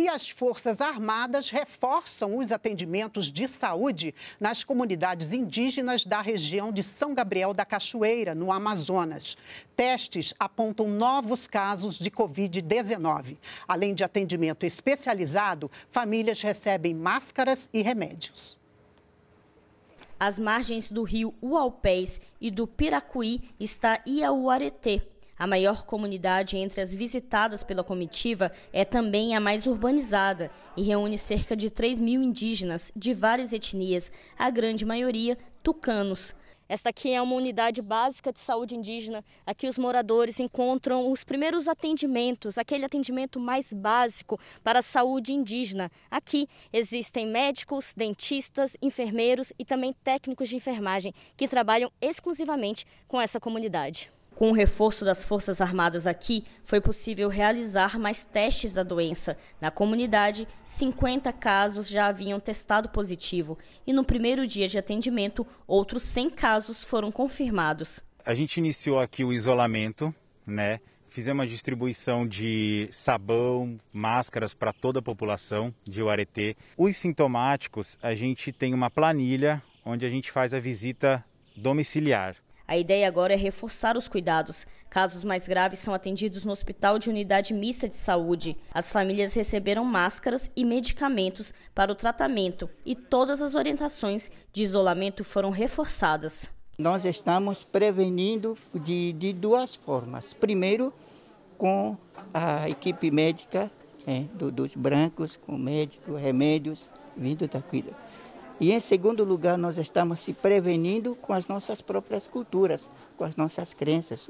e as Forças Armadas reforçam os atendimentos de saúde nas comunidades indígenas da região de São Gabriel da Cachoeira, no Amazonas. Testes apontam novos casos de Covid-19. Além de atendimento especializado, famílias recebem máscaras e remédios às margens do rio Uaupés e do Piracuí está Iauaretê, a maior comunidade entre as visitadas pela comitiva é também a mais urbanizada e reúne cerca de 3 mil indígenas de várias etnias, a grande maioria tucanos. Esta aqui é uma unidade básica de saúde indígena. Aqui os moradores encontram os primeiros atendimentos, aquele atendimento mais básico para a saúde indígena. Aqui existem médicos, dentistas, enfermeiros e também técnicos de enfermagem que trabalham exclusivamente com essa comunidade. Com o reforço das Forças Armadas aqui, foi possível realizar mais testes da doença. Na comunidade, 50 casos já haviam testado positivo e no primeiro dia de atendimento, outros 100 casos foram confirmados. A gente iniciou aqui o isolamento, né? Fizemos a distribuição de sabão, máscaras para toda a população de Uareté. Os sintomáticos, a gente tem uma planilha onde a gente faz a visita domiciliar. A ideia agora é reforçar os cuidados. Casos mais graves são atendidos no Hospital de Unidade Mista de Saúde. As famílias receberam máscaras e medicamentos para o tratamento e todas as orientações de isolamento foram reforçadas. Nós estamos prevenindo de, de duas formas. Primeiro, com a equipe médica é, do, dos brancos, com médicos, remédios vindo da coisa. E em segundo lugar, nós estamos se prevenindo com as nossas próprias culturas, com as nossas crenças.